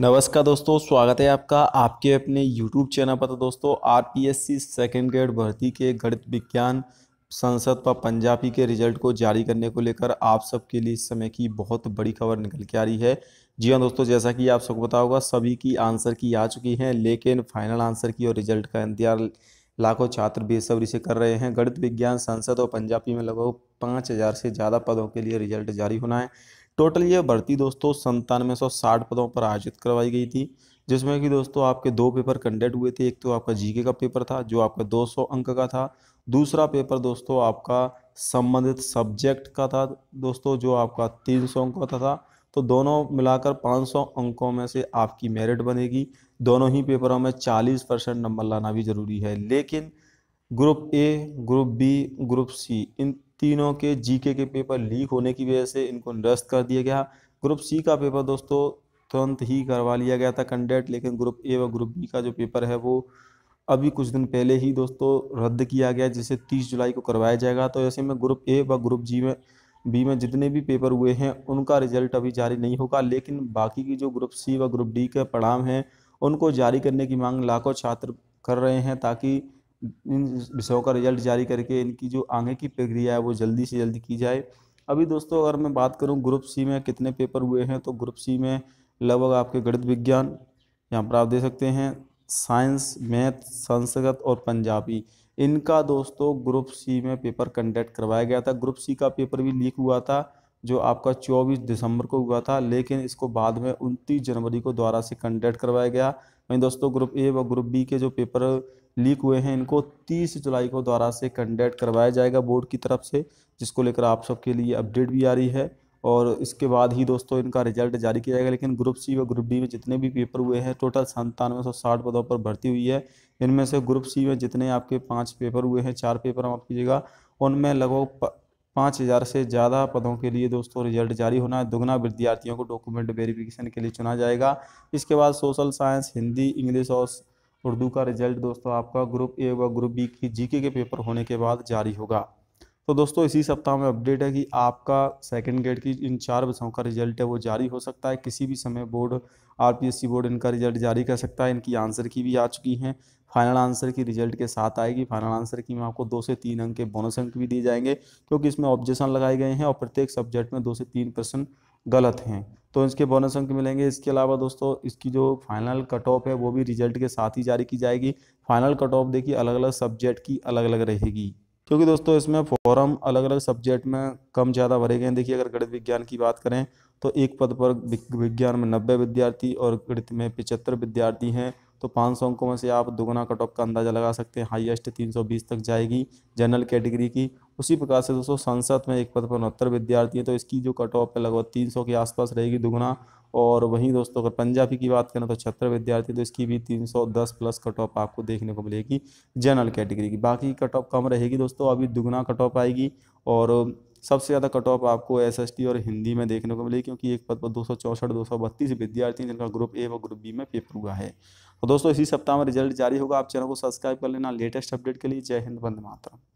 नमस्कार दोस्तों स्वागत है आपका आपके अपने YouTube चैनल पर तो दोस्तों R P S C second grade भर्ती के गणित विज्ञान संसद पर पंजाबी के रिजल्ट को जारी करने को लेकर आप सबके लिए इस समय की बहुत बड़ी खबर निकल के आ रही है जी हाँ दोस्तों जैसा कि आप सबको पता होगा सभी की आंसर की आ चुकी हैं लेकिन फाइनल आंसर की और रिजल्ट का इंतजार लाखों छात्र बेसब्री से कर रहे हैं गणित विज्ञान संसद और पंजाबी में लगभग पाँच हज़ार से ज़्यादा पदों के लिए रिजल्ट जारी होना है टोटल ये भर्ती दोस्तों संतानवे सौ साठ पदों पर आयोजित करवाई गई थी जिसमें कि दोस्तों आपके दो पेपर कंडक्ट हुए थे एक तो आपका जीके का पेपर था जो आपका 200 अंक का था दूसरा पेपर दोस्तों आपका संबंधित सब्जेक्ट का था दोस्तों जो आपका 300 अंकों का था तो दोनों मिलाकर 500 अंकों में से आपकी मेरिट बनेगी दोनों ही पेपरों में 40 परसेंट नंबर लाना भी ज़रूरी है लेकिन group A group B group C इन तीनों के जीके के पेपर लीक होने की वजह से इनको निरस्त कर दिया गया ग्रुप सी का पेपर दोस्तों तुरंत ही करवा लिया गया था कंडेट लेकिन ग्रुप ए व ग्रुप बी का जो पेपर है वो अभी कुछ दिन पहले ही दोस्तों रद्द किया गया जिसे 30 जुलाई को करवाया जाएगा तो ऐसे में ग्रुप ए व ग्रुप जी में बी में जितने भी पेपर हुए हैं उनका रिजल्ट अभी जारी नहीं होगा लेकिन बाकी की जो ग्रुप सी व ग्रुप डी के परिणाम हैं उनको जारी करने की मांग लाखों छात्र कर रहे हैं ताकि इन विषयों का रिजल्ट जारी करके इनकी जो आगे की प्रक्रिया है वो जल्दी से जल्दी की जाए अभी दोस्तों अगर मैं बात करूँ ग्रुप सी में कितने पेपर हुए हैं तो ग्रुप सी में लगभग आपके गणित विज्ञान यहाँ पर आप दे सकते हैं साइंस मैथ संस्कृत और पंजाबी इनका दोस्तों ग्रुप सी में पेपर कंडक्ट करवाया गया था ग्रुप सी का पेपर भी लीक हुआ था जो आपका 24 दिसंबर को हुआ था लेकिन इसको बाद में उनतीस जनवरी को द्वारा से कंडक्ट करवाया गया वहीं दोस्तों ग्रुप ए व ग्रुप बी के जो पेपर लीक हुए हैं इनको 30 जुलाई को द्वारा से कंडक्ट करवाया जाएगा बोर्ड की तरफ से जिसको लेकर आप सबके लिए अपडेट भी आ रही है और इसके बाद ही दोस्तों इनका रिजल्ट जारी किया जाएगा लेकिन ग्रुप सी व ग्रुप डी में जितने भी पेपर हुए हैं टोटल संतानवे सौ साठ पदों पर भर्ती हुई है इनमें से ग्रुप सी में जितने आपके पाँच पेपर हुए हैं चार पेपर माफ कीजिएगा उनमें लगभग पाँच हज़ार से ज़्यादा पदों के लिए दोस्तों रिजल्ट जारी होना है दुगना विद्यार्थियों को डॉक्यूमेंट वेरिफिकेशन के लिए चुना जाएगा इसके बाद सोशल साइंस हिंदी इंग्लिश और उर्दू का रिजल्ट दोस्तों आपका ग्रुप ए व ग्रुप बी की जीके के पेपर होने के बाद जारी होगा तो दोस्तों इसी सप्ताह में अपडेट है कि आपका सेकंड ग्रेड की इन चार विषयों का रिजल्ट है वो जारी हो सकता है किसी भी समय बोर्ड आरपीएससी बोर्ड इनका रिजल्ट जारी कर सकता है इनकी आंसर की भी आ चुकी हैं फाइनल आंसर की रिजल्ट के साथ आएगी फाइनल आंसर की में आपको दो से तीन अंक के बोनस अंक भी दिए जाएंगे क्योंकि इसमें ऑब्जेक्शन लगाए गए हैं और प्रत्येक सब्जेक्ट में दो से तीन प्रश्न गलत हैं तो इसके बोनस अंक मिलेंगे इसके अलावा दोस्तों इसकी जो फाइनल कट ऑफ है वो भी रिजल्ट के साथ ही जारी की जाएगी फाइनल कट ऑफ देखिए अलग अलग सब्जेक्ट की अलग अलग रहेगी क्योंकि दोस्तों इसमें फॉरम अलग अलग सब्जेक्ट में कम ज़्यादा भरे गए हैं देखिए अगर गणित विज्ञान की बात करें तो एक पद पर विज्ञान में नब्बे विद्यार्थी और गणित में पिचहत्तर विद्यार्थी हैं तो पाँच सौ अंकों में से आप दोगुना कट ऑफ का अंदाज़ा लगा सकते हैं हाईएस्ट 320 तक जाएगी जनरल कैटेगरी की उसी प्रकार से दोस्तों संसद में एक पद पर उनहत्तर विद्यार्थी हैं तो इसकी जो कट ऑफ है लगभग तीन सौ के आसपास रहेगी दोगुना और वहीं दोस्तों अगर पंजाबी की बात करें तो छहत्तर विद्यार्थी तो इसकी भी 310 प्लस कट ऑफ आपको देखने को मिलेगी जनरल कैटेगरी की बाकी कट ऑफ कम रहेगी दोस्तों अभी दोगुना कट ऑफ आएगी और सबसे ज़्यादा कट ऑफ आपको एस एस टी और हिंदी में देखने को मिली क्योंकि एक पद पर दो सौ चौंसठ दो सौ बत्तीस विद्यार्थी जिनका ग्रुप ए व ग्रुप बी में पेपर हुआ है तो दोस्तों इसी सप्ताह में रिजल्ट जारी होगा आप चैनल को सब्सक्राइब कर लेना लेटेस्ट अपडेट के लिए जय हिंद बंद मातरम